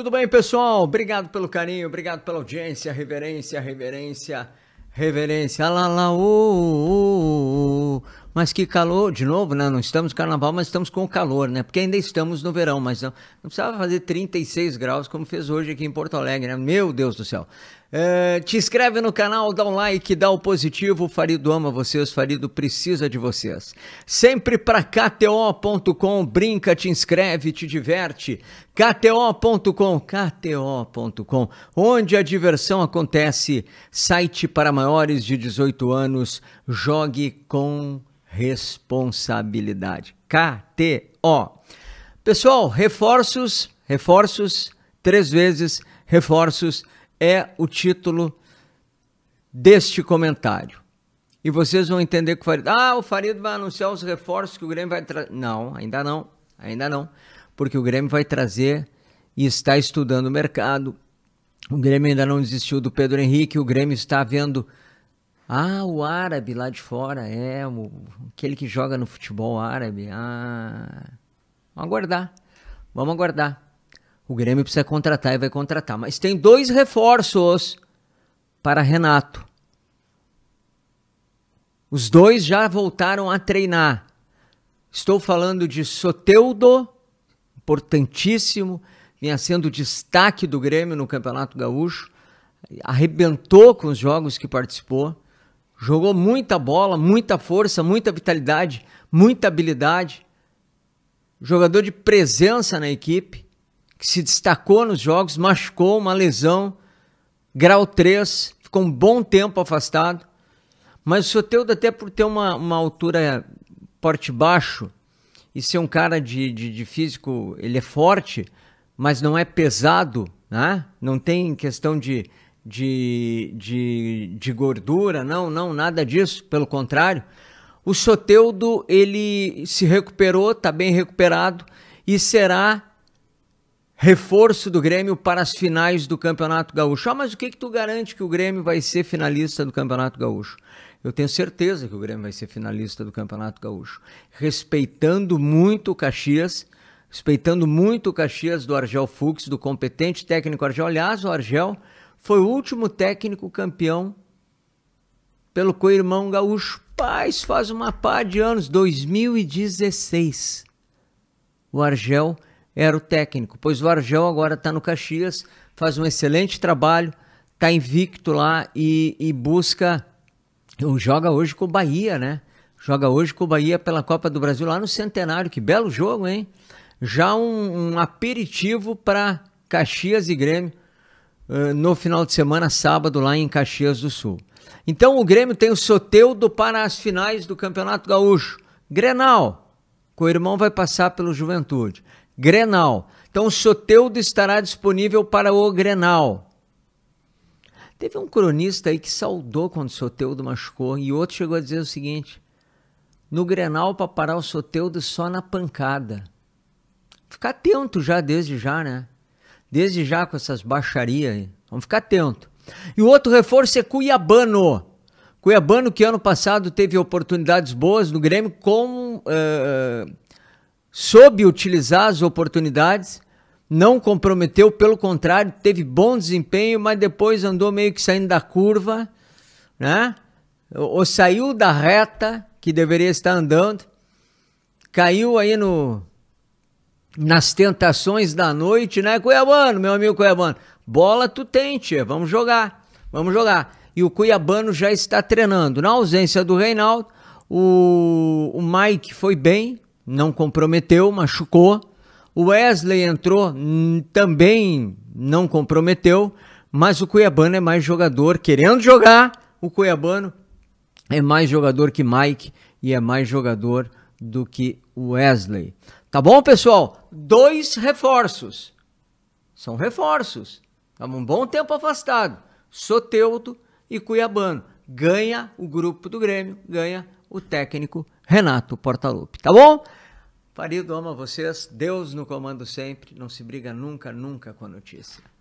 Tudo bem, pessoal? Obrigado pelo carinho, obrigado pela audiência, reverência, reverência, reverência. Lá, lá, ô, mas que calor, de novo, né? Não estamos no carnaval, mas estamos com calor, né? Porque ainda estamos no verão, mas não, não precisava fazer 36 graus como fez hoje aqui em Porto Alegre, né? Meu Deus do céu. É, te inscreve no canal, dá um like, dá o um positivo. O Farido ama vocês, Farido precisa de vocês. Sempre para KTO.com, brinca, te inscreve, te diverte. KTO.com, KTO.com, onde a diversão acontece. Site para maiores de 18 anos, jogue com responsabilidade. KTO. Pessoal, reforços, reforços, três vezes reforços é o título deste comentário. E vocês vão entender que o Farid. Ah, o Farid vai anunciar os reforços que o Grêmio vai trazer. Não, ainda não, ainda não. Porque o Grêmio vai trazer e está estudando o mercado. O Grêmio ainda não desistiu do Pedro Henrique. O Grêmio está vendo ah, o árabe lá de fora, é, o, aquele que joga no futebol árabe. Ah, vamos aguardar, vamos aguardar. O Grêmio precisa contratar e vai contratar. Mas tem dois reforços para Renato. Os dois já voltaram a treinar. Estou falando de Soteudo, importantíssimo, vinha sendo destaque do Grêmio no Campeonato Gaúcho, arrebentou com os jogos que participou. Jogou muita bola, muita força, muita vitalidade, muita habilidade. Jogador de presença na equipe, que se destacou nos jogos, machucou uma lesão, grau 3, ficou um bom tempo afastado. Mas o Soteudo, até por ter uma, uma altura porte baixo e ser um cara de, de, de físico, ele é forte, mas não é pesado, né? não tem questão de de, de, de gordura, não, não, nada disso, pelo contrário. O Soteudo, ele se recuperou, está bem recuperado e será reforço do Grêmio para as finais do Campeonato Gaúcho. Ah, mas o que, que tu garante que o Grêmio vai ser finalista do Campeonato Gaúcho? Eu tenho certeza que o Grêmio vai ser finalista do Campeonato Gaúcho, respeitando muito o Caxias, respeitando muito o Caxias do Argel Fux, do competente técnico Argel. Aliás, o Argel foi o último técnico campeão pelo co-irmão gaúcho. Paz, faz uma par de anos, 2016. O Argel era o técnico, pois o Argel agora está no Caxias, faz um excelente trabalho, está invicto lá e, e busca. Joga hoje com o Bahia, né? Joga hoje com o Bahia pela Copa do Brasil lá no Centenário. Que belo jogo, hein? Já um, um aperitivo para Caxias e Grêmio ah, no final de semana, sábado, lá em Caxias do Sul. Então o Grêmio tem o Soteudo para as finais do Campeonato Gaúcho. Grenal. O irmão vai passar pelo Juventude. Grenal. Então o Soteudo estará disponível para o Grenal. Teve um cronista aí que saudou quando o Soteudo machucou e outro chegou a dizer o seguinte: no Grenal para parar o Soteudo só na pancada. Ficar atento já desde já, né? Desde já com essas baixarias aí. Vamos ficar atento. E o outro reforço é Cuiabano. Cuiabano que ano passado teve oportunidades boas no Grêmio, como eh, soube utilizar as oportunidades, não comprometeu, pelo contrário, teve bom desempenho, mas depois andou meio que saindo da curva, né? ou saiu da reta que deveria estar andando, caiu aí no nas tentações da noite, né, Cuiabano, meu amigo Cuiabano? Bola tu tem, tia, vamos jogar, vamos jogar. E o Cuiabano já está treinando. Na ausência do Reinaldo, o, o Mike foi bem, não comprometeu, machucou. O Wesley entrou, hum, também não comprometeu, mas o Cuiabano é mais jogador, querendo jogar, o Cuiabano é mais jogador que Mike e é mais jogador do que Wesley. Tá bom, pessoal? Dois reforços. São reforços. Estamos um bom tempo afastado. Soteuto e Cuiabano. Ganha o grupo do Grêmio, ganha o técnico Renato Portaluppi. Tá bom? Farido amo vocês. Deus no comando sempre. Não se briga nunca, nunca com a notícia.